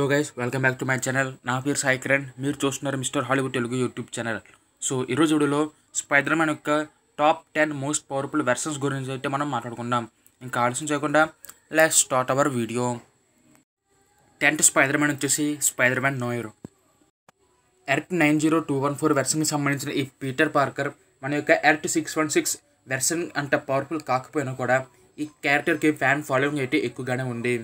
so guys welcome back to my channel నా పేరు సాయి కిరణ్ మీరు చూస్తున్నారు mister Hollywood Telugu YouTube channel so ఈరోజు వీడియోలో స్పైడర్ మ్యాన్ యొక్క top ten most powerful versions గురించి అయితే మనం మాట్లాడుకుందాం ఇంకా ఆలస్యం చేయకుండా let's start our video tenth Spider Man వచ్చేసి Spider Man noir earth nine zero two one four వెర్షన్కి సంబంధించిన ఈ పీటర్ పార్కర్ మన యొక్క earth six one six version అంత పవర్ఫుల్ కాకపోయినా కూడా ఈ క్యారెక్టర్కి ఫ్యాన్ ఫాలోయింగ్ అయితే ఎక్కువగానే ఉంది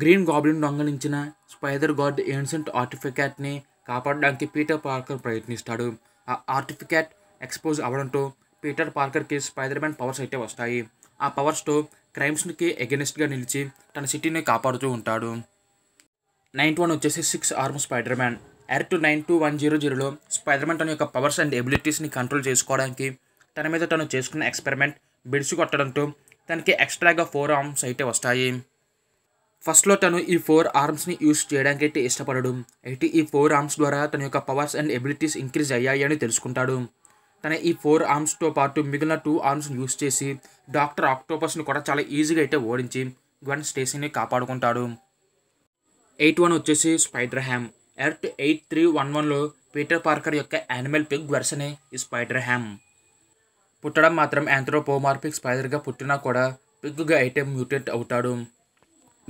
గ్రీన్ గాబ్లిన్ దొంగలించిన స్పైదర్ గాడ్ ఏన్సెంట్ ఆర్టిఫికేట్ని కాపాడడానికి పీటర్ పార్కర్ ప్రయత్నిస్తాడు ఆ ఆర్టిఫికేట్ ఎక్స్పోజ్ అవ్వడంతో పీటర్ పార్కర్కి స్పైదర్ మ్యాన్ పవర్స్ అయితే వస్తాయి ఆ పవర్స్తో క్రైమ్స్కి ఎగెనిస్ట్గా నిలిచి తన సిటీని కాపాడుతూ ఉంటాడు నైన్త్ వన్ వచ్చేసి six arm Spider Man earth two nine two one zero జీరోలో స్పైడర్ మ్యాన్ తన యొక్క పవర్స్ అండ్ ఎబిలిటీస్ని కంట్రోల్ చేసుకోవడానికి తన మీద తను చేసుకున్న ఎక్స్పెరిమెంట్ బిడిచి కొట్టడంతో తనకి ఎక్స్ట్రాగా ఫోర్ ఆర్మ్స్ అయితే వస్తాయి ఫస్ట్లో తను ఈ ఫోర్ ఆర్మ్స్ని యూస్ చేయడానికి అయితే ఇష్టపడడు అయితే ఈ ఫోర్ ఆర్మ్స్ ద్వారా తన యొక్క పవర్స్ అండ్ ఎబిలిటీస్ ఇంక్రీజ్ అయ్యాయి అని తెలుసుకుంటాడు తన ఈ ఫోర్ ఆర్మ్స్తో పాటు మిగిలిన టూ ఆర్మ్స్ని యూస్ చేసి డాక్టర్ ఆక్టోపస్ని కూడా చాలా ఈజీగా అయితే ఓడించి గ్వన్ స్టేషన్ని కాపాడుకుంటాడు ఎయిట్ వన్ వచ్చేసి Spider Ham earth eight three one వన్లో పీటర్ పార్కర్ యొక్క యానిమల్ పిగ్ వెర్సనే ఈ స్పైడర్ హ్యామ్ పుట్టడం మాత్రం యాంథ్రోపోమార్పిక్ స్పైడర్గా పుట్టినా కూడా పిగ్గా అయితే మ్యూటేట్ అవుతాడు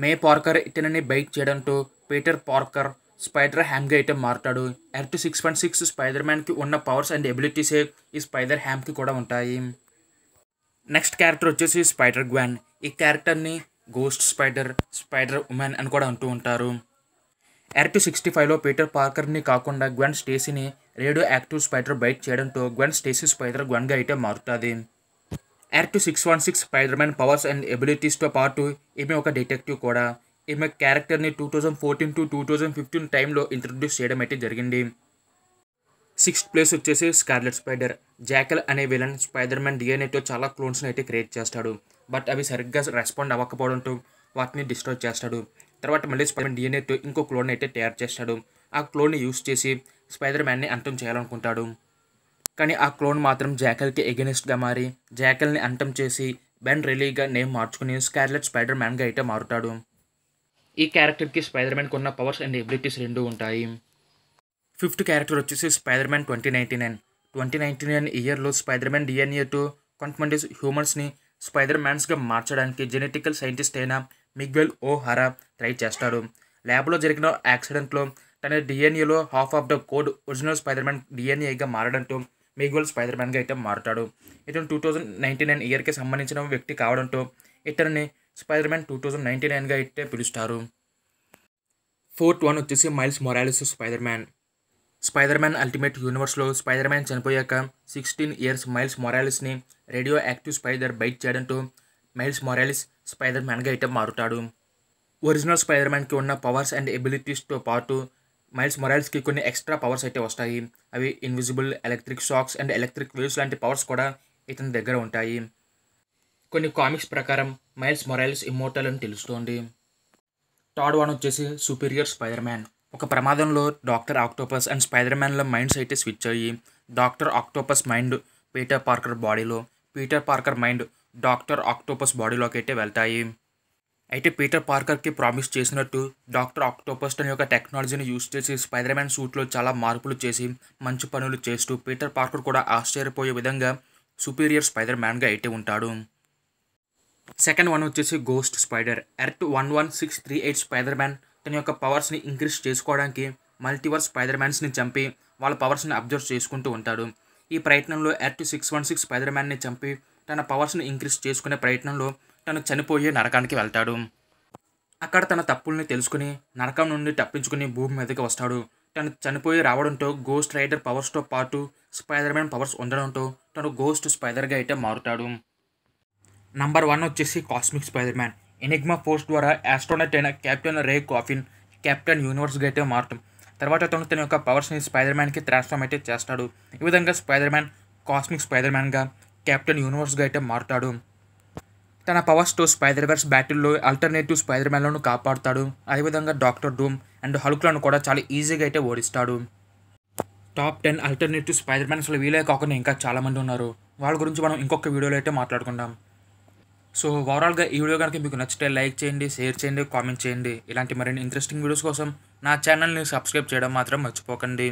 మే పార్కర్ ఇతనిని బైక్ చేయడంతో పీటర్ పార్కర్ స్పైడర్ హ్యామ్గా అయితే మారుతాడు earth six point six Spider మ్యాన్కి ఉన్న పవర్స్ అండ్ ఎబిలిటీసే ఈ స్పైడర్ హ్యామ్కి కూడా ఉంటాయి నెక్స్ట్ క్యారెక్టర్ వచ్చేసి స్పైడర్ గ్వాన్ ఈ క్యారెక్టర్ని గోస్ట్ స్పైడర్ స్పైడర్ ఉమెన్ అని కూడా అంటూ ఉంటారు ఎర్త్ సిక్స్టీ ఫైవ్లో పీటర్ పార్కర్ని కాకుండా గ్వెన్ స్టేసీని రేడియో యాక్టివ్ స్పైడర్ బైక్ చేయడంతో గ్వెన్ స్టేసీ స్పైడర్ గ్వెన్గా అయితే మారుతుంది act to six one six Spider Man powers and ఎబిలిటీస్తో పాటు ఈమె ఒక డిటెక్టివ్ కూడా ఈమె క్యారెక్టర్ని two thousand fourteen to two thousand fifteen టైంలో ఇంట్రడ్యూస్ చేయడం అయితే జరిగింది సిక్స్త్ ప్లేస్ వచ్చేసి స్కార్లెట్ స్పైడర్ జాకల్ అనే విలన్ స్పైడర్ మ్యాన్ డిఎన్ఏతో చాలా క్లోన్స్ని అయితే క్రియేట్ చేస్తాడు బట్ అవి సరిగ్గా రెస్పాండ్ అవ్వకపోవడంతో వాటిని డిస్ట్రాయ్ చేస్తాడు తర్వాత మళ్ళీ స్పైడర్ డిఎన్ఏతో ఇంకో క్లోన్ అయితే తయారు చేస్తాడు ఆ క్లోన్ని యూస్ చేసి స్పైడర్ మ్యాన్ని అంతం చేయాలనుకుంటాడు కానీ ఆ క్లోన్ మాత్రం జాకల్కి ఎగెనిస్ట్గా మారి జాకల్ని అంటం చేసి బెన్ రిలీగా నేమ్ మార్చుకుని స్కార్లెట్ స్పైడర్ మ్యాన్గా అయితే మారుతాడు ఈ క్యారెక్టర్కి స్పైడర్ మ్యాన్కి ఉన్న పవర్స్ అండ్ ఎబిలిటీస్ రెండు ఉంటాయి ఫిఫ్త్ క్యారెక్టర్ వచ్చేసి Spider Man twenty ninety nine twenty ninety nine ఇయర్లో స్పైడర్ మ్యాన్ డిఎన్ఏ టు కొంతమంది హ్యూమన్స్ని స్పైడర్ మ్యాన్స్గా మార్చడానికి జెనెటికల్ సైంటిస్ట్ అయిన మిగ్వెల్ ఓ హరా ట్రై చేస్తాడు ల్యాబ్లో జరిగిన యాక్సిడెంట్లో తన డిఎన్ఏలో half of the code original Spider Man డిఎన్ఏగా మారడంతో మీగోల్ స్పైడర్ మ్యాన్గా అయితే మారుతాడు ఇతను టూ థౌజండ్ నైంటీ నైన్ ఇయర్కి సంబంధించిన వ్యక్తి కావడంతో ఇతన్ని Spider Man two thousand ninety నైన్గా అయితే పిలుస్తారు ఫోర్త్ వన్ వచ్చేసి Miles Morales Spider Man Spider Man ultimate యూనివర్స్లో స్పైడర్ మ్యాన్ చనిపోయాక సిక్స్టీన్ ఇయర్స్ మైల్స్ మొరాలిస్ని రేడియో యాక్టివ్ స్పైడర్ బైట్ చేయడంతో మైల్స్ మొరాలిస్ స్పైడర్ మ్యాన్గా అయితే మారుతాడు ఒరిజినల్ స్పైదర్ మ్యాన్కి ఉన్న పవర్స్ అండ్ ఎబిలిటీస్తో పాటు మైల్స్ మొరైల్స్కి కొన్ని ఎక్స్ట్రా పవర్స్ అయితే వస్తాయి అవి invisible electric shocks and electric waves లాంటి పవర్స్ కూడా ఇతని దగ్గర ఉంటాయి కొన్ని కామిక్స్ ప్రకారం మైల్స్ మొరాల్స్ ఇమోటల్ అని తెలుస్తోంది థర్డ్ వాన్ వచ్చేసి సూపీరియర్ స్పైడర్ మ్యాన్ ఒక ప్రమాదంలో డాక్టర్ ఆక్టోపస్ అండ్ స్పైడర్ మ్యాన్ల మైండ్స్ అయితే స్విచ్ అయ్యి doctor Octopus mind Peter Parker బాడీలో Peter Parker mind doctor Octopus బాడీలోకి అయితే వెళ్తాయి అయితే పీటర్ పార్కర్కి ప్రామిస్ చేసినట్టు డాక్టర్ ఆక్టోపస్ టన్ యొక్క టెక్నాలజీని యూజ్ చేసి స్పైడర్మ్యాన్ సూట్లో చాలా మార్పులు చేసి మంచి పనులు చేస్తూ పీటర్ పార్కర్ కూడా ఆశ్చర్యపోయే విధంగా సుపీరియర్ స్పైడర్ మ్యాన్గా అయితే ఉంటాడు సెకండ్ వన్ వచ్చేసి ghost spider earth one one six three eight Spider Man తన యొక్క పవర్స్ని ఇంక్రీజ్ చేసుకోవడానికి మల్టీవర్స్ స్పైడర్ మ్యాన్స్ని చంపి వాళ్ళ పవర్స్ని అబ్జర్వ్ చేసుకుంటూ ఉంటాడు ఈ ప్రయత్నంలో earth six one six Spider మ్యాన్ని చంపి తన పవర్స్ని ఇంక్రీజ్ చేసుకునే ప్రయత్నంలో తను చనిపోయే నరకానికి వెళ్తాడు అక్కడ తన తప్పుల్ని తెలుసుకుని నరకం నుండి తప్పించుకుని భూమి మీదకి వస్తాడు తను చనిపోయి రావడంతో గోస్ట్ రైడర్ పవర్స్తో పాటు స్పైడర్ మ్యాన్ పవర్స్ ఉండడంతో తను గోస్ట్ స్పైడర్గా అయితే మారుతాడు నంబర్ వన్ వచ్చేసి cosmic Spider Man Man enigma force ద్వారా ఆస్ట్రోనట్ అయిన కెప్టెన్ రే కాఫిన్ కెప్టెన్ యూనివర్స్గా అయితే మారుతాం తర్వాత తను తన యొక్క పవర్స్ని స్పైడర్మ్యాన్కి మ్యాన్కి అయితే చేస్తాడు ఈ విధంగా స్పైడర్మ్యాన్ మ్యాన్ కాస్మిక్ స్పైడర్మ్యాన్గా మ్యాన్గా కెప్టెన్ యూనివర్స్గా అయితే మారుతాడు తన పవర్స్తో స్పైడర్ వర్స్ బ్యాటిల్లో ఆల్టర్నేటివ్ స్పైడర్ మ్యాన్లను కాపాడుతాడు అదేవిధంగా డాక్టర్ డూమ్ అండ్ హల్క్లను కూడా చాలా ఈజీగా అయితే ఓడిస్తాడు టాప్ టెన్ ఆల్టర్నేటివ్ స్పైడర్ మ్యాన్స్ వీలే కాకుండా ఇంకా చాలామంది ఉన్నారు వాళ్ళ గురించి మనం ఇంకొక వీడియోలో అయితే మాట్లాడుకుందాం సో ఓవరాల్గా ఈ వీడియో కనుక మీకు నచ్చితే లైక్ చేయండి షేర్ చేయండి కామెంట్ చేయండి ఇలాంటి మరిన్ని ఇంట్రెస్టింగ్ వీడియోస్ కోసం నా ఛానల్ని సబ్స్క్రైబ్ చేయడం మాత్రం మర్చిపోకండి